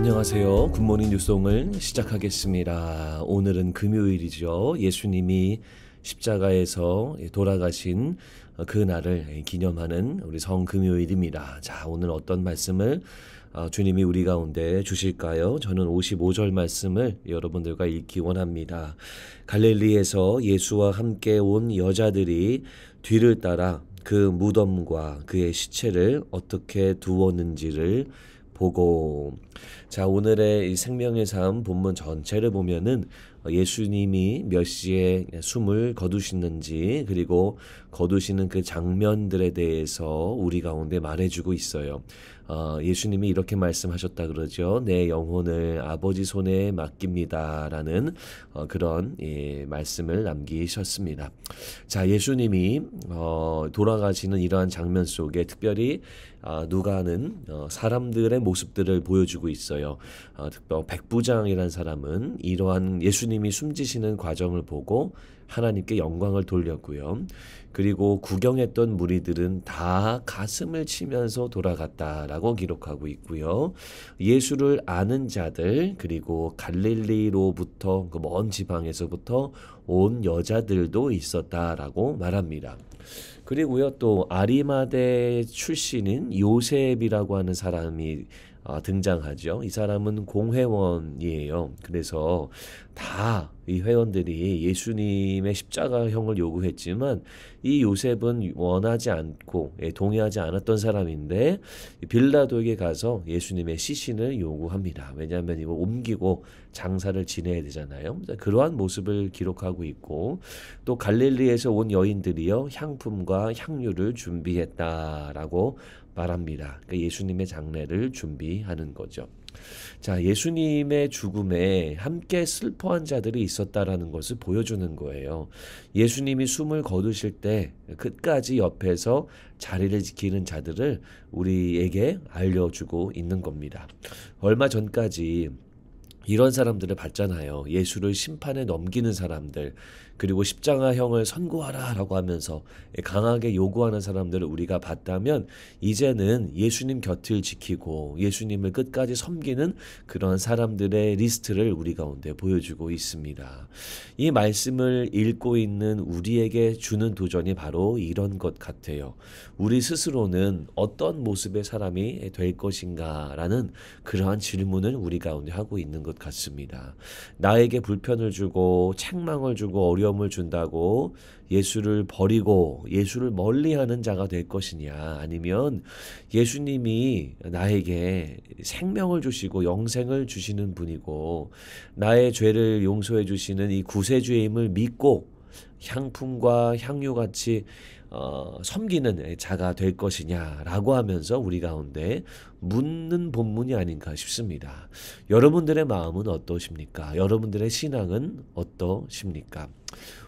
안녕하세요. 굿모닝 뉴송을 시작하겠습니다. 오늘은 금요일이죠. 예수님이 십자가에서 돌아가신 그 날을 기념하는 우리 성금요일입니다. 자, 오늘 어떤 말씀을 어, 주님이 우리 가운데 주실까요? 저는 55절 말씀을 여러분들과 읽기 원합니다. 갈릴리에서 예수와 함께 온 여자들이 뒤를 따라 그 무덤과 그의 시체를 어떻게 두었는지를 보고 자 오늘의 이 생명의 삶 본문 전체를 보면은 어, 예수님이 몇 시에 숨을 거두시는지 그리고 거두시는 그 장면들에 대해서 우리 가운데 말해주고 있어요. 어, 예수님이 이렇게 말씀하셨다 그러죠. 내 영혼을 아버지 손에 맡깁니다라는 어, 그런 예, 말씀을 남기셨습니다. 자, 예수님이 어, 돌아가시는 이러한 장면 속에 특별히 아, 누가는 어, 사람들의 모습들을 보여주고 있어요. 어, 특별 백부장이란 사람은 이러한 예수 예수님이 숨지시는 과정을 보고 하나님께 영광을 돌렸고요. 그리고 구경했던 무리들은 다 가슴을 치면서 돌아갔다라고 기록하고 있고요. 예수를 아는 자들 그리고 갈릴리로부터 그먼 지방에서부터 온 여자들도 있었다라고 말합니다. 그리고요 또 아리마대 출신인 요셉이라고 하는 사람이 어, 등장하죠. 이 사람은 공회원이에요. 그래서 다 이 회원들이 예수님의 십자가형을 요구했지만 이 요셉은 원하지 않고 예, 동의하지 않았던 사람인데 빌라도에게 가서 예수님의 시신을 요구합니다. 왜냐하면 이거 옮기고 장사를 지내야 되잖아요. 그러한 모습을 기록하고 있고 또 갈릴리에서 온 여인들이요 향품과 향유를 준비했다라고 말합니다. 그 그러니까 예수님의 장례를 준비하는 거죠. 자, 예수님의 죽음에 함께 슬퍼한 자들이 있었다라는 것을 보여주는 거예요. 예수님이 숨을 거두실 때 끝까지 옆에서 자리를 지키는 자들을 우리에게 알려주고 있는 겁니다. 얼마 전까지 이런 사람들을 봤잖아요. 예수를 심판에 넘기는 사람들, 그리고 십자가형을 선고하라라고 하면서 강하게 요구하는 사람들을 우리가 봤다면 이제는 예수님 곁을 지키고 예수님을 끝까지 섬기는 그런 사람들의 리스트를 우리 가운데 보여주고 있습니다. 이 말씀을 읽고 있는 우리에게 주는 도전이 바로 이런 것 같아요. 우리 스스로는 어떤 모습의 사람이 될 것인가라는 그러한 질문을 우리 가운데 하고 있는 것것 같습니다. 나에게 불편을 주고 책망을 주고 어려움을 준다고 예수를 버리고 예수를 멀리하는 자가 될 것이냐 아니면 예수님이 나에게 생명을 주시고 영생을 주시는 분이고 나의 죄를 용서해 주시는 이 구세주의 힘을 믿고 향품과 향유 같이 어, 섬기는 자가 될 것이냐라고 하면서 우리 가운데 묻는 본문이 아닌가 싶습니다. 여러분들의 마음은 어떠십니까? 여러분들의 신앙은 어떠십니까?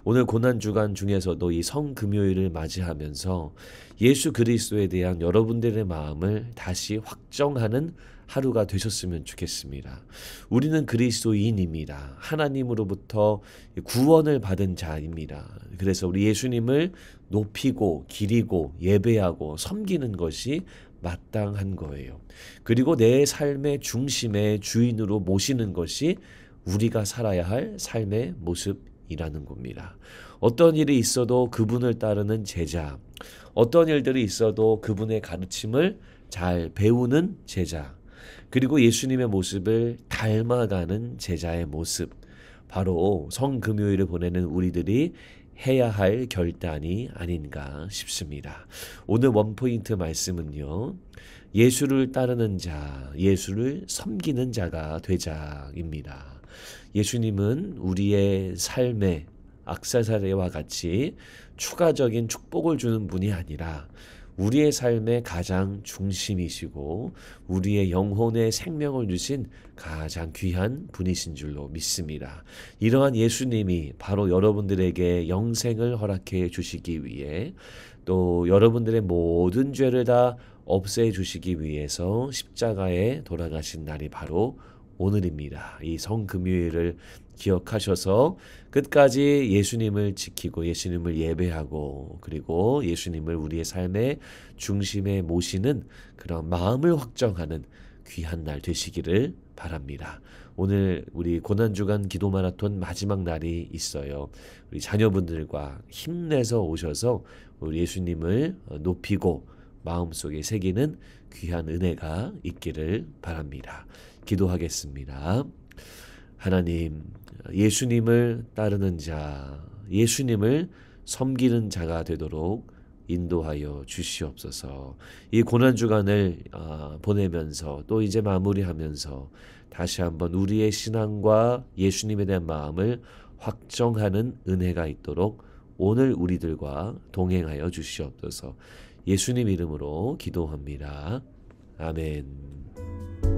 오늘 고난 주간 중에서도 이 성금요일을 맞이하면서 예수 그리스도에 대한 여러분들의 마음을 다시 확정하는 하루가 되셨으면 좋겠습니다. 우리는 그리스도인입니다. 하나님으로부터 구원을 받은 자입니다. 그래서 우리 예수님을 높이고 기리고 예배하고 섬기는 것이 마땅한 거예요. 그리고 내 삶의 중심의 주인으로 모시는 것이 우리가 살아야 할 삶의 모습이라는 겁니다. 어떤 일이 있어도 그분을 따르는 제자, 어떤 일들이 있어도 그분의 가르침을 잘 배우는 제자, 그리고 예수님의 모습을 닮아가는 제자의 모습. 바로 성금요일을 보내는 우리들이 해야 할 결단이 아닌가 싶습니다. 오늘 원포인트 말씀은요. 예수를 따르는 자, 예수를 섬기는 자가 되자입니다. 예수님은 우리의 삶에 악사사례와 같이 추가적인 축복을 주는 분이 아니라 우리의 삶의 가장 중심이시고 우리의 영혼의 생명을 주신 가장 귀한 분이신 줄로 믿습니다. 이러한 예수님이 바로 여러분들에게 영생을 허락해 주시기 위해 또 여러분들의 모든 죄를 다 없애 주시기 위해서 십자가에 돌아가신 날이 바로 오늘입니다. 이 성금요일을 기억하셔서 끝까지 예수님을 지키고 예수님을 예배하고 그리고 예수님을 우리의 삶의 중심에 모시는 그런 마음을 확정하는 귀한 날 되시기를 바랍니다. 오늘 우리 고난주간 기도 마라톤 마지막 날이 있어요. 우리 자녀분들과 힘내서 오셔서 우리 예수님을 높이고 마음속에 새기는 귀한 은혜가 있기를 바랍니다. 기도하겠습니다. 하나님, 예수님을 따르는 자, 예수님을 섬기는 자가 되도록 인도하여 주시옵소서. 이 고난 주간을 아, 보내면서 또 이제 마무리하면서 다시 한번 우리의 신앙과 예수님에 대한 마음을 확정하는 은혜가 있도록 오늘 우리들과 동행하여 주시옵소서. 예수님 이름으로 기도합니다. 아멘.